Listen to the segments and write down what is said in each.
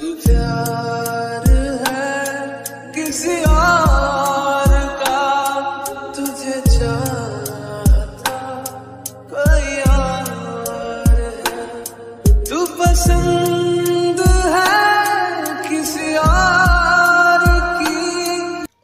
你的。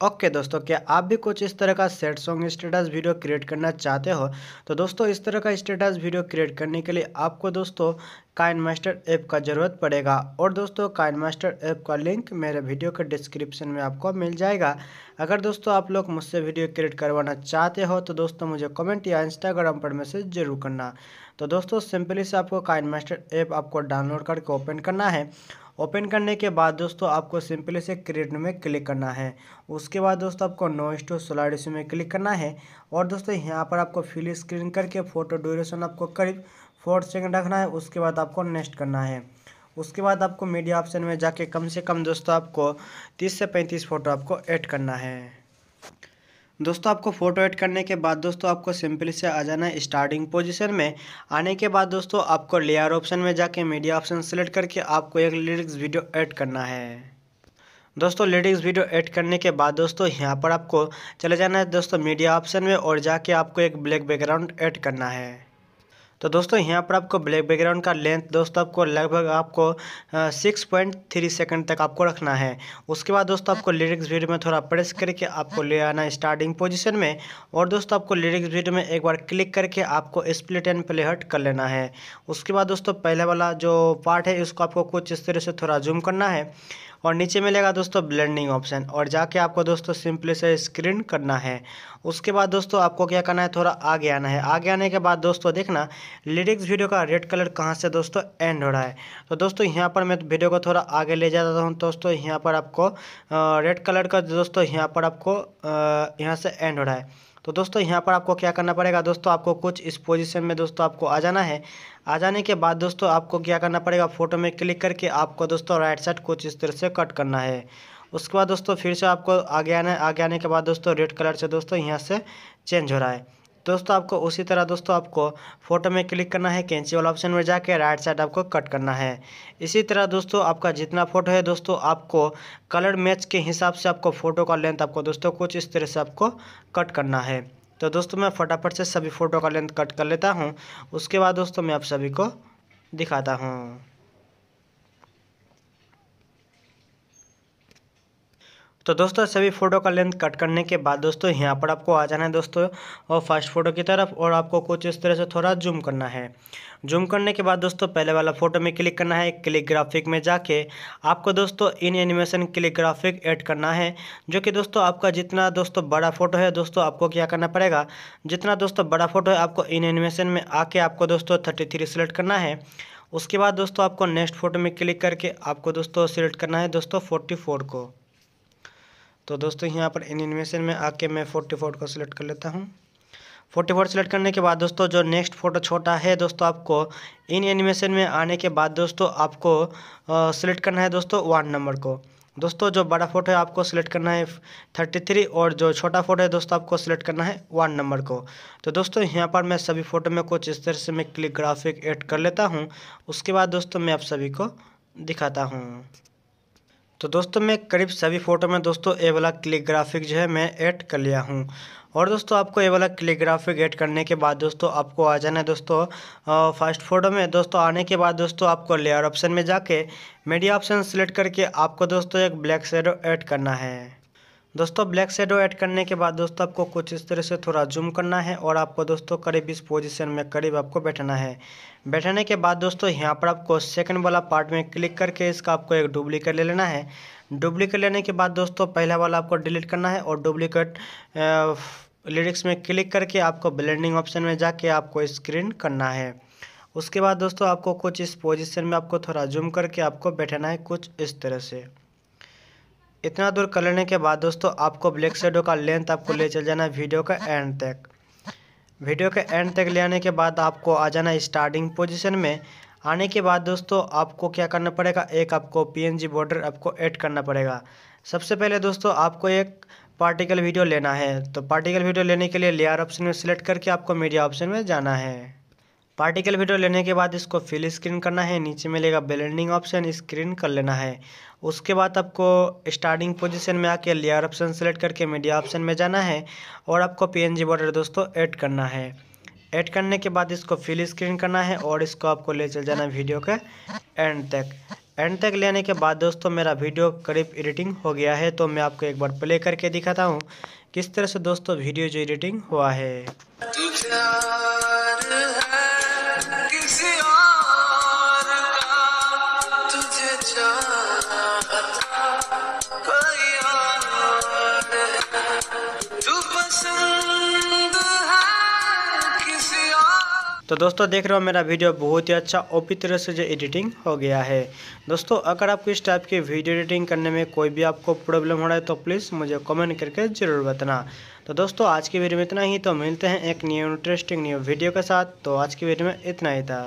okay okay, दोस्तों क्या आप भी कुछ इस तरह का sad song status video create करना चाहते हो तो दोस्तों इस तरह का स्टेटस वीडियो क्रिएट करने के लिए आपको दोस्तों काइन मास्टर ऐप का ज़रूरत पड़ेगा और दोस्तों काइन मास्टर ऐप का लिंक मेरे वीडियो के डिस्क्रिप्शन में आपको मिल जाएगा अगर दोस्तों आप लोग मुझसे वीडियो क्रिएट करवाना चाहते हो तो दोस्तों मुझे कमेंट या इंस्टाग्राम पर मैसेज जरूर करना तो दोस्तों सिंपली से आपको काइन मास्टर ऐप आपको डाउनलोड करके ओपन करना है ओपन करने के बाद दोस्तों आपको सिंपली से क्रिएट में क्लिक करना है उसके बाद दोस्तों आपको नो स्टो सोलर रेशियो में क्लिक करना है और दोस्तों यहाँ पर आपको फिल स्क्रीन करके फ़ोटो ड्यूरेशन आपको करीब फोर सेकेंड रखना है उसके बाद आपको नेक्स्ट करना है उसके बाद आपको मीडिया ऑप्शन में जाके कम से कम दोस्तों आपको तीस से पैंतीस फ़ोटो आपको ऐड करना है दोस्तों आपको फ़ोटो एड करने के बाद दोस्तों आपको सिंपली से आ जाना है स्टार्टिंग पोजीशन में आने के बाद दोस्तों आपको लेयर ऑप्शन में जाके मीडिया ऑप्शन सेलेक्ट करके आपको एक लिरिक्स वीडियो ऐड करना है दोस्तों लिरिक्स वीडियो ऐड करने के बाद दोस्तों यहाँ पर आपको चले जाना है दोस्तों मीडिया ऑप्शन में और जाके आपको एक ब्लैक बैकग्राउंड ऐड करना है तो दोस्तों यहाँ पर आपको ब्लैक बैकग्राउंड का लेंथ दोस्तों आपको लगभग आपको सिक्स पॉइंट थ्री सेकेंड तक आपको रखना है उसके बाद दोस्तों आपको लिरिक्स वीडियो में थोड़ा प्रेस करके आपको ले आना स्टार्टिंग पोजिशन में और दोस्तों आपको लिरिक्स वीडियो में एक बार क्लिक करके आपको स्प्लिट एंड प्ले हट कर लेना है उसके बाद दोस्तों पहले वाला जो पार्ट है इसको आपको कुछ इस तरह से थोड़ा जूम करना है और नीचे मिलेगा दोस्तों ब्लेंडिंग ऑप्शन और जाके आपको दोस्तों सिंपली से स्क्रीन करना है उसके बाद दोस्तों आपको क्या करना है थोड़ा आगे आना है आगे आने के बाद दोस्तों देखना लिरिक्स वीडियो का रेड कलर कहाँ से दोस्तों एंड हो रहा है तो दोस्तों यहाँ पर मैं वीडियो को थोड़ा आगे ले जाता हूँ दोस्तों यहाँ पर आपको रेड कलर का दोस्तों यहाँ पर आपको यहाँ से एंड हो रहा है तो दोस्तों यहाँ पर आपको क्या करना पड़ेगा दोस्तों आपको कुछ इस पोजीशन में दोस्तों आपको आ जाना है आ जाने के बाद दोस्तों आपको क्या करना पड़ेगा फ़ोटो में क्लिक करके आपको दोस्तों राइट साइड कुछ इस तरह से कट करना है उसके बाद दोस्तों फिर से आपको आगे आना आगे आने के बाद दोस्तों रेड कलर से दोस्तों यहाँ से चेंज हो रहा है दोस्तों आपको उसी तरह दोस्तों आपको फोटो में क्लिक करना है कैंची वाला ऑप्शन में जाके राइट साइड आपको कट करना है इसी तरह दोस्तों आपका जितना फोटो है दोस्तों आपको कलर मैच के हिसाब से आपको फ़ोटो का लेंथ आपको दोस्तों कुछ इस तरह से आपको कट करना है तो दोस्तों मैं फटाफट से सभी फ़ोटो का लेंथ कट कर लेता हूँ उसके बाद दोस्तों मैं आप सभी को दिखाता हूँ तो दोस्तों सभी फ़ोटो का लेंथ कट करने के बाद दोस्तों यहाँ पर आपको आ जाना है दोस्तों और फर्स्ट फ़ोटो की तरफ और आपको कुछ इस तरह से थोड़ा जूम करना है जूम करने के बाद दोस्तों पहले वाला फ़ोटो में क्लिक करना है क्लिक ग्राफिक में जाके आपको दोस्तों in animation click graphic add करना है जो कि दोस्तों आपका जितना दोस्तों बड़ा फ़ोटो है दोस्तों आपको क्या करना पड़ेगा जितना दोस्तों बड़ा फ़ोटो है आपको इन एनिमेशन में आके आपको दोस्तों थर्टी थ्री सेलेक्ट करना है उसके बाद दोस्तों आपको नेक्स्ट फोटो में क्लिक करके आपको दोस्तों सेलेक्ट करना है दोस्तों फोर्टी फोर को तो दोस्तों यहाँ पर इन एनिमेशन में आके मैं फोर्टी फोर को सिलेक्ट कर लेता हूँ फोर्टी फोर सेलेक्ट करने के बाद दोस्तों जो नेक्स्ट फोटो छोटा है दोस्तों आपको इन एनिमेशन में आने के बाद दोस्तों आपको सिलेक्ट करना है दोस्तों वन नंबर को दोस्तों जो बड़ा फोटो है आपको सिलेक्ट करना है थर्टी थ्री और जो छोटा फोटो है दोस्तों आपको सिलेक्ट करना है वन नंबर को तो दोस्तों यहाँ पर मैं सभी फ़ोटो में कुछ इस तरह से मैं क्लिक ग्राफिक एड कर लेता हूँ उसके बाद दोस्तों मैं आप सभी को दिखाता हूँ तो दोस्तों मैं करीब सभी फ़ोटो में दोस्तों ए वाला क्लिक ग्राफिक जो है मैं ऐड कर लिया हूँ और दोस्तों आपको ये वाला क्लिक ग्राफिक ऐड करने के बाद दोस्तों आपको आ जाना है दोस्तों फर्स्ट फोटो में दोस्तों आने के बाद दोस्तों आपको लेयर ऑप्शन में जाके मीडिया ऑप्शन सेलेक्ट करके आपको दोस्तों एक ब्लैक शेडो ऐड करना है दोस्तों ब्लैक शेडो ऐड करने के बाद दोस्तों आपको कुछ इस तरह से थोड़ा जूम करना है और आपको दोस्तों करीब इस पोजीशन में करीब आपको बैठना है बैठने के बाद दोस्तों यहाँ पर आपको सेकंड वाला पार्ट में क्लिक करके इसका आपको एक डुप्लीकेट ले लेना है डुप्लीकेट लेने के बाद दोस्तों पहला वाला आपको डिलीट करना है और डुप्लीकेट लिरिक्स में क्लिक करके आपको ब्लेंडिंग ऑप्शन में जाके आपको स्क्रीन करना है उसके बाद दोस्तों आपको कुछ इस पोजिशन में आपको थोड़ा जूम करके आपको बैठना है कुछ इस तरह से इतना दूर कर लेने के बाद दोस्तों आपको ब्लैक शेडो का लेंथ आपको ले चल जाना है वीडियो का एंड तक वीडियो के एंड तक ले आने के बाद आपको आ जाना है स्टार्टिंग पोजिशन में आने के बाद दोस्तों आपको क्या करना पड़ेगा एक आपको जी बॉर्डर आपको ऐड करना पड़ेगा सबसे पहले दोस्तों आपको एक पार्टिकल वीडियो लेना है तो पार्टिकल वीडियो लेने के लिए लेयर ऑप्शन में सिलेक्ट करके आपको मीडिया ऑप्शन में जाना है पार्टिकल वीडियो लेने के बाद इसको फिल स्क्रीन करना है नीचे मिलेगा ब्लेंडिंग ऑप्शन स्क्रीन कर लेना है उसके बाद आपको स्टार्टिंग पोजीशन में आके लेयर ऑप्शन सेलेक्ट करके मीडिया ऑप्शन में जाना है और आपको पीएनजी बॉर्डर दोस्तों ऐड करना है ऐड करने के बाद इसको फिल स्क्रीन करना है और इसको आपको ले चल जाना है वीडियो के एंड तक एंड तक लेने के बाद दोस्तों मेरा वीडियो करीब एडिटिंग हो गया है तो मैं आपको एक बार प्ले करके दिखाता हूँ किस तरह से दोस्तों वीडियो जो एडिटिंग हुआ है तो दोस्तों देख रहे हो मेरा वीडियो बहुत ही अच्छा ओपी तरह से जो एडिटिंग हो गया है दोस्तों अगर आपको इस टाइप की वीडियो एडिटिंग करने में कोई भी आपको प्रॉब्लम हो रहा है तो प्लीज़ मुझे कमेंट करके ज़रूर बताना तो दोस्तों आज की वीडियो में इतना ही तो मिलते हैं एक न्यू इंटरेस्टिंग न्यू वीडियो के साथ तो आज की वीडियो में इतना ही था